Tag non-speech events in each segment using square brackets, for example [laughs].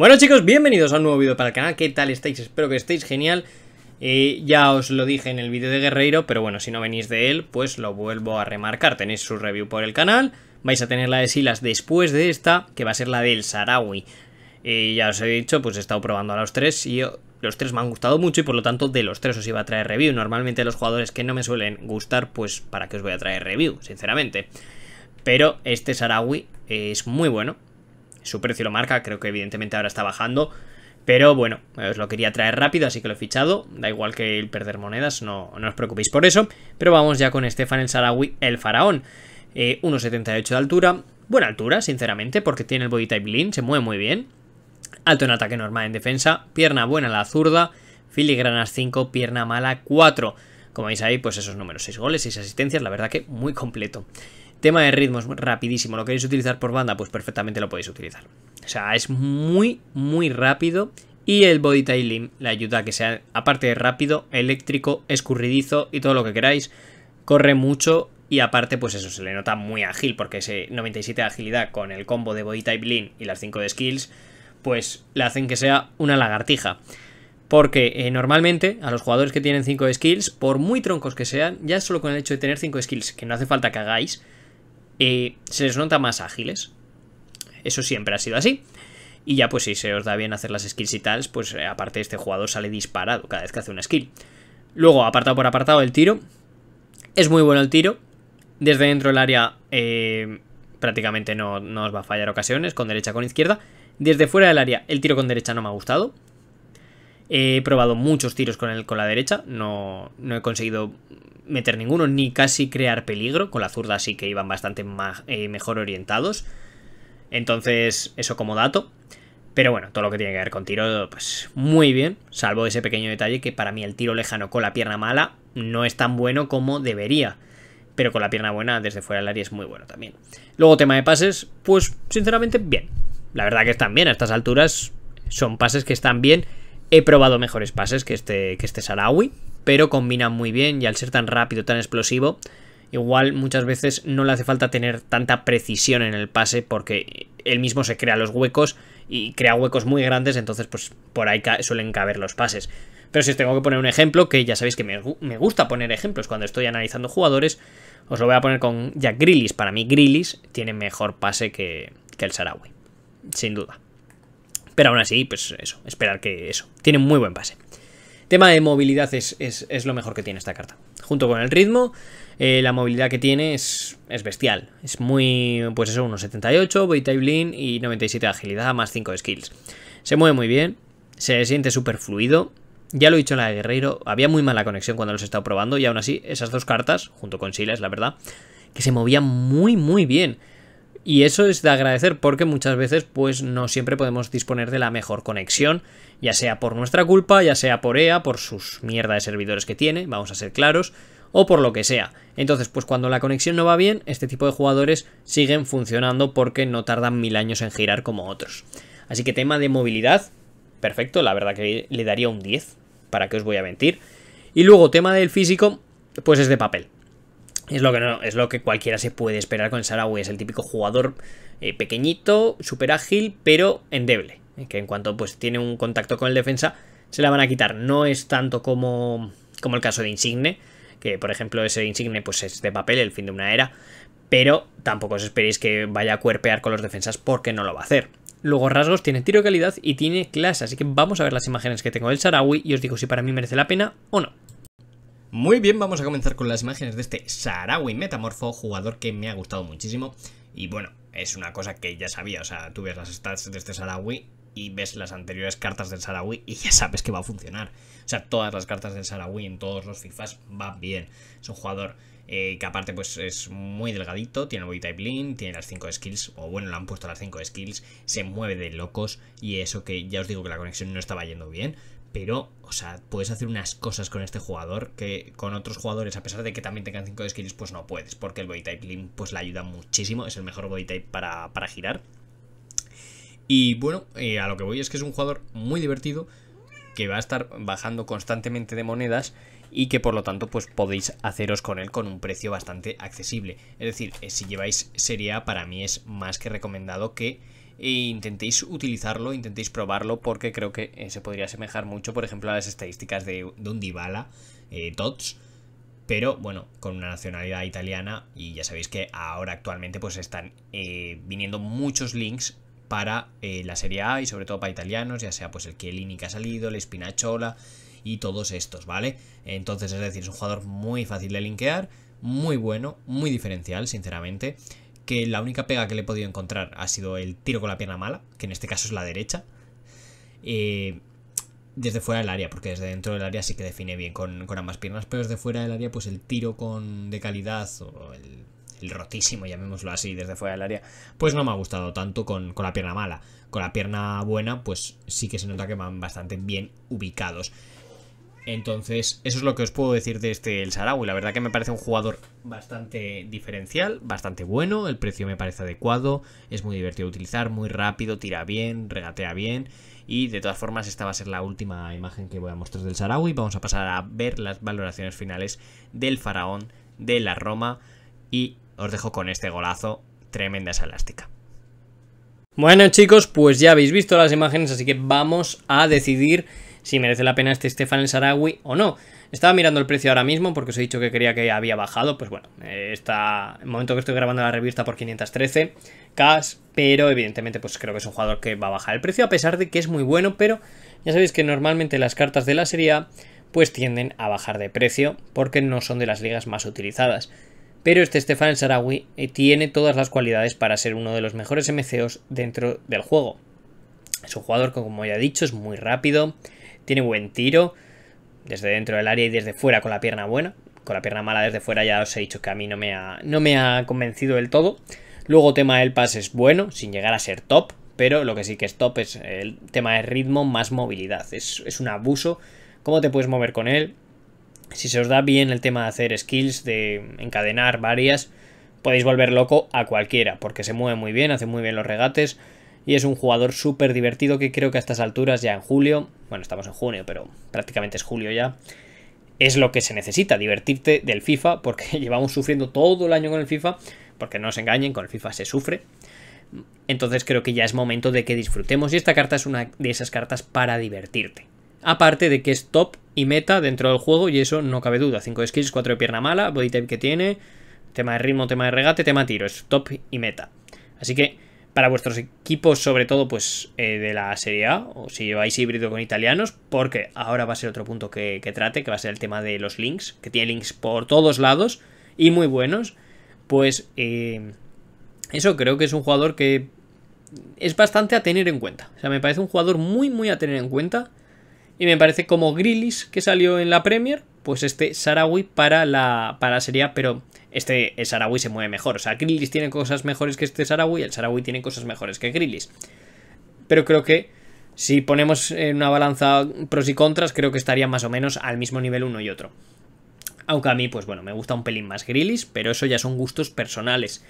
Bueno chicos, bienvenidos a un nuevo vídeo para el canal, ¿qué tal estáis? Espero que estéis genial eh, Ya os lo dije en el vídeo de Guerreiro, pero bueno, si no venís de él, pues lo vuelvo a remarcar Tenéis su review por el canal, vais a tener la de Silas después de esta, que va a ser la del Sarawi Y eh, Ya os he dicho, pues he estado probando a los tres y los tres me han gustado mucho y por lo tanto de los tres os iba a traer review Normalmente los jugadores que no me suelen gustar, pues para qué os voy a traer review, sinceramente Pero este Sarawi eh, es muy bueno su precio lo marca, creo que evidentemente ahora está bajando. Pero bueno, os lo quería traer rápido, así que lo he fichado. Da igual que el perder monedas, no, no os preocupéis por eso. Pero vamos ya con Estefan el Sarawi, el faraón. 1,78 eh, de altura. Buena altura, sinceramente, porque tiene el body type lean, se mueve muy bien. Alto en ataque normal en defensa, pierna buena la zurda, filigranas 5, pierna mala 4. Como veis ahí, pues esos números, 6 goles, 6 asistencias, la verdad que muy completo. Tema de ritmos, rapidísimo. ¿Lo queréis utilizar por banda? Pues perfectamente lo podéis utilizar. O sea, es muy, muy rápido. Y el body tailing le ayuda a que sea, aparte de rápido, eléctrico, escurridizo y todo lo que queráis. Corre mucho y aparte, pues eso, se le nota muy ágil porque ese 97 de agilidad con el combo de body tailing y las 5 de skills, pues le hacen que sea una lagartija. Porque eh, normalmente a los jugadores que tienen 5 skills, por muy troncos que sean, ya solo con el hecho de tener 5 skills, que no hace falta que hagáis, se les nota más ágiles. Eso siempre ha sido así. Y ya pues si se os da bien hacer las skills y tal pues eh, aparte este jugador sale disparado cada vez que hace una skill. Luego, apartado por apartado, el tiro. Es muy bueno el tiro. Desde dentro del área eh, prácticamente no, no os va a fallar ocasiones, con derecha, con izquierda. Desde fuera del área, el tiro con derecha no me ha gustado. He probado muchos tiros con, el, con la derecha, no, no he conseguido meter ninguno ni casi crear peligro, con la zurda sí que iban bastante más, eh, mejor orientados. Entonces, eso como dato. Pero bueno, todo lo que tiene que ver con tiro, pues muy bien, salvo ese pequeño detalle que para mí el tiro lejano con la pierna mala no es tan bueno como debería. Pero con la pierna buena desde fuera del área es muy bueno también. Luego tema de pases, pues sinceramente bien. La verdad que están bien, a estas alturas son pases que están bien He probado mejores pases que este, que este Sarawi, pero combinan muy bien y al ser tan rápido, tan explosivo, igual muchas veces no le hace falta tener tanta precisión en el pase porque él mismo se crea los huecos y crea huecos muy grandes, entonces pues por ahí suelen caber los pases. Pero si os tengo que poner un ejemplo, que ya sabéis que me, gusta poner ejemplos cuando estoy analizando jugadores, os lo voy a poner con Jack Grillis. Para mí Grillis tiene mejor pase que, que el Sarawi, sin duda. Pero aún así, pues eso, esperar que eso. Tiene muy buen pase. Tema de movilidad es, lo mejor que tiene esta carta. Junto con el ritmo, eh, la movilidad que tiene es, bestial. Es muy, pues eso, unos 78, Beta y y 97 de agilidad, más 5 de skills. Se mueve muy bien, se siente súper fluido. Ya lo he dicho en la de Guerreiro, había muy mala conexión cuando los he estado probando y aún así esas dos cartas, junto con Silas, la verdad, que se movían muy muy bien. Y eso es de agradecer porque muchas veces pues no siempre podemos disponer de la mejor conexión, ya sea por nuestra culpa, ya sea por EA, por sus mierda de servidores que tiene, vamos a ser claros, o por lo que sea. Entonces pues cuando la conexión no va bien, este tipo de jugadores siguen funcionando porque no tardan mil años en girar como otros. Así que tema de movilidad, perfecto, la verdad que le daría un 10, para que os voy a mentir. Y luego tema del físico, pues es de papel. Es lo, que no, es lo que cualquiera se puede esperar con Sarawi. Es el típico jugador eh, pequeñito, súper ágil, pero endeble. Eh, que en cuanto pues, tiene un contacto con el defensa, se la van a quitar. No es tanto como, como el caso de Insigne, que por ejemplo ese Insigne pues, es de papel, el fin de una era. Pero tampoco os esperéis que vaya a cuerpear con los defensas porque no lo va a hacer. Luego rasgos, tiene tiro de calidad y tiene clase. Así que vamos a ver las imágenes que tengo del Sarawi y os digo si para mí merece la pena o no. Muy bien, vamos a comenzar con las imágenes de este Sarawi Metamorfo, jugador que me ha gustado muchísimo. Y bueno, es una cosa que ya sabía, o sea, tú ves las stats de este Sarawi y ves las anteriores cartas del Sarawi y ya sabes que va a funcionar. O sea, todas las cartas del Sarawi en todos los FIFAs van bien. Es un jugador eh, que aparte pues es muy delgadito, tiene muy type lean, tiene las 5 skills, o bueno, le han puesto las 5 skills, se mueve de locos y eso que ya os digo que la conexión no estaba yendo bien, pero, o sea, puedes hacer unas cosas con este jugador que con otros jugadores, a pesar de que también tengan 5 skills, pues no puedes. Porque el body type Link pues la ayuda muchísimo. Es el mejor body type para, para girar. Y bueno, eh, a lo que voy es que es un jugador muy divertido que va a estar bajando constantemente de monedas y que por lo tanto pues podéis haceros con él con un precio bastante accesible. Es decir, eh, si lleváis Serie para mí es más que recomendado que e intentéis utilizarlo, intentéis probarlo, porque creo que eh, se podría asemejar mucho, por ejemplo, a las estadísticas de, de un Dybala, eh, Tots, pero bueno, con una nacionalidad italiana y ya sabéis que ahora actualmente pues están eh, viniendo muchos links para la Serie A y sobre todo para italianos, ya sea pues el Chiellini que ha salido, el Spinachola y todos estos, ¿vale? Entonces, es decir, es un jugador muy fácil de linkear, muy bueno, muy diferencial, sinceramente que la única pega que le he podido encontrar ha sido el tiro con la pierna mala, que en este caso es la derecha. Eh, desde fuera del área, porque desde dentro del área sí que define bien con, ambas piernas, pero desde fuera del área, pues el tiro con de calidad, o el, el rotísimo, llamémoslo así, desde fuera del área, pues no me ha gustado tanto con, con la pierna mala. Con la pierna buena, pues sí que se nota que van bastante bien ubicados. Entonces, eso es lo que os puedo decir de este El Sarawi. La verdad que me parece un jugador bastante diferencial, bastante bueno, el precio me parece adecuado, es muy divertido de utilizar, muy rápido, tira bien, regatea bien. Y de todas formas, esta va a ser la última imagen que voy a mostrar del Sarawi. Vamos a pasar a ver las valoraciones finales del faraón de la Roma. Y os dejo con este golazo, tremenda esa elástica. Bueno chicos, pues ya habéis visto las imágenes, así que vamos a decidir si merece la pena este Stefan el Sarawi o no. Estaba mirando el precio ahora mismo porque os he dicho que quería que había bajado. Pues bueno, eh, está el momento que estoy grabando la revista por 513 cash, pero evidentemente pues creo que es un jugador que va a bajar el precio a pesar de que es muy bueno, pero ya sabéis que normalmente las cartas de la serie A pues tienden a bajar de precio porque no son de las ligas más utilizadas. Pero este Stefan el Sarawi eh, tiene todas las cualidades para ser uno de los mejores MCOs dentro del juego. Es un jugador que, como ya he dicho, es muy rápido, tiene buen tiro desde dentro del área y desde fuera con la pierna buena. Con la pierna mala desde fuera ya os he dicho que a mí no me ha, no me ha convencido del todo. Luego tema del pase es bueno, sin llegar a ser top, pero lo que sí que es top es el tema de ritmo más movilidad. Es, es un abuso. ¿Cómo te puedes mover con él? Si se os da bien el tema de hacer skills, de encadenar varias, podéis volver loco a cualquiera, porque se mueve muy bien, hace muy bien los regates y es un jugador súper divertido que creo que a estas alturas, ya en julio, bueno, estamos en junio, pero prácticamente es julio ya, es lo que se necesita, divertirte del FIFA, porque [laughs] llevamos sufriendo todo el año con el FIFA, porque no os engañen, con el FIFA se sufre. Entonces creo que ya es momento de que disfrutemos y esta carta es una de esas cartas para divertirte. Aparte de que es top y meta dentro del juego y eso no cabe duda. 5 skills, 4 de pierna mala, body type que tiene, tema de ritmo, tema de regate, tema de tiro, es top y meta. Así que para vuestros equipos, sobre todo pues eh, de la Serie A, o si lleváis híbrido con italianos, porque ahora va a ser otro punto que, trate, que va a ser el tema de los links, que tiene links por todos lados y muy buenos, pues eh, eso creo que es un jugador que es bastante a tener en cuenta. O sea, me parece un jugador muy, muy a tener en cuenta. Y me parece como Grillis que salió en la Premier, pues este Sarawi para la, para pero este Sarawi se mueve mejor. O sea, Grillis tiene cosas mejores que este Sarawi y el Sarawi tiene cosas mejores que Grillis. Pero creo que si ponemos en una balanza pros y contras, creo que estaría más o menos al mismo nivel uno y otro. Aunque a mí, pues bueno, me gusta un pelín más Grillis, pero eso ya son gustos personales.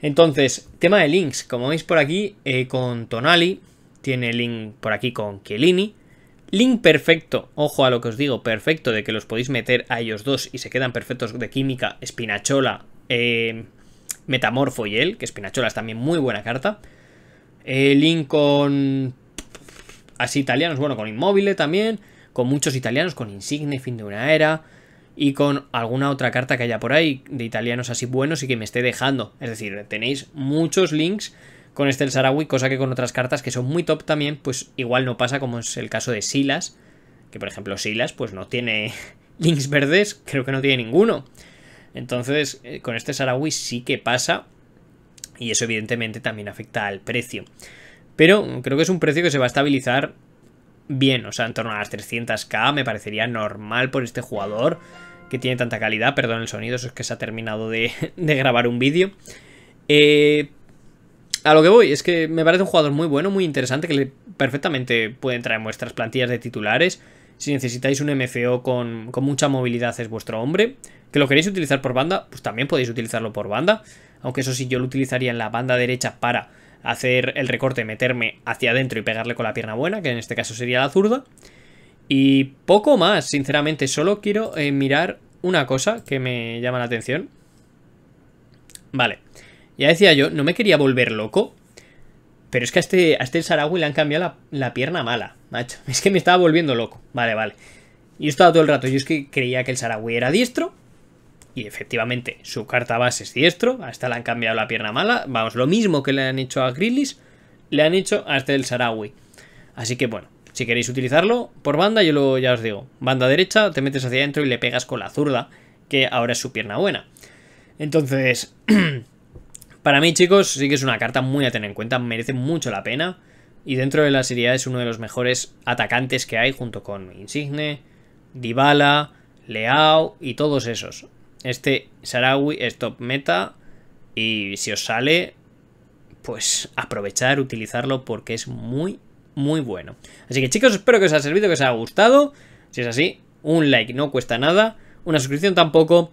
Entonces, tema de links, como veis por aquí, eh, con Tonali, tiene link por aquí con Chiellini, Link perfecto, ojo a lo que os digo, perfecto de que los podéis meter a ellos dos y se quedan perfectos de química, Espinachola, eh, Metamorfo y él, que Espinachola es también muy buena carta. Eh, link con... Así italianos, bueno, con Inmóvil también, con muchos italianos, con Insigne, fin de una era, y con alguna otra carta que haya por ahí de italianos así buenos y que me esté dejando. Es decir, tenéis muchos links con este el Sarawi, cosa que con otras cartas que son muy top también, pues igual no pasa como es el caso de Silas, que por ejemplo Silas pues no tiene [laughs] links verdes, creo que no tiene ninguno. Entonces eh, con este Sarawi sí que pasa y eso evidentemente también afecta al precio. Pero creo que es un precio que se va a estabilizar bien, o sea, en torno a las 300k me parecería normal por este jugador que tiene tanta calidad, perdón el sonido, eso es que se ha terminado de, [laughs] de grabar un vídeo. Eh, a lo que voy es que me parece un jugador muy bueno, muy interesante, que perfectamente puede entrar en vuestras plantillas de titulares. Si necesitáis un MFO con, mucha movilidad es vuestro hombre. Que lo queréis utilizar por banda, pues también podéis utilizarlo por banda. Aunque eso sí, yo lo utilizaría en la banda derecha para hacer el recorte, meterme hacia adentro y pegarle con la pierna buena, que en este caso sería la zurda. Y poco más, sinceramente, solo quiero eh, mirar una cosa que me llama la atención. Vale. Ya decía yo, no me quería volver loco. Pero es que a este, a este le han cambiado la, pierna mala, macho. [laughs] Es que me estaba volviendo loco. Vale, vale. he estaba todo el rato, yo es que creía que el Sarawi era diestro. Y efectivamente, su carta base es diestro. Hasta le han cambiado la pierna mala. Vamos, lo mismo que le han hecho a Grillis, le han hecho a este el Sarawi. Así que bueno, si queréis utilizarlo por banda, yo lo, ya os digo. Banda derecha, te metes hacia adentro y le pegas con la zurda, que ahora es su pierna buena. Entonces... [clears throat] Para mí, chicos, sí que es una carta muy a tener en cuenta, merece mucho la pena. Y dentro de la Serie es uno de los mejores atacantes que hay, junto con Insigne, Dybala, Leao y todos esos. Este Sarawi es top meta y si os sale, pues aprovechar, utilizarlo porque es muy, muy bueno. Así que chicos, espero que os haya servido, que os haya gustado. Si es así, un like no cuesta nada, una suscripción tampoco.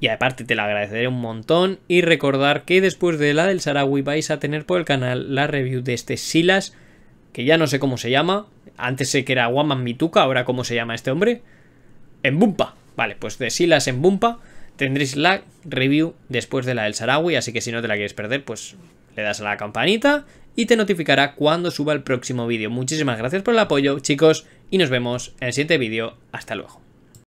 Y aparte te lo agradeceré un montón y recordar que después de la del Sarawi vais a tener por el canal la review de este Silas, que ya no sé cómo se llama, antes sé que era Waman Mituka, ahora cómo se llama este hombre, en Bumpa. Vale, pues de Silas en Bumpa tendréis la review después de la del Sarawi, así que si no te la quieres perder, pues le das a la campanita y te notificará cuando suba el próximo vídeo. Muchísimas gracias por el apoyo, chicos, y nos vemos en el siguiente vídeo. Hasta luego.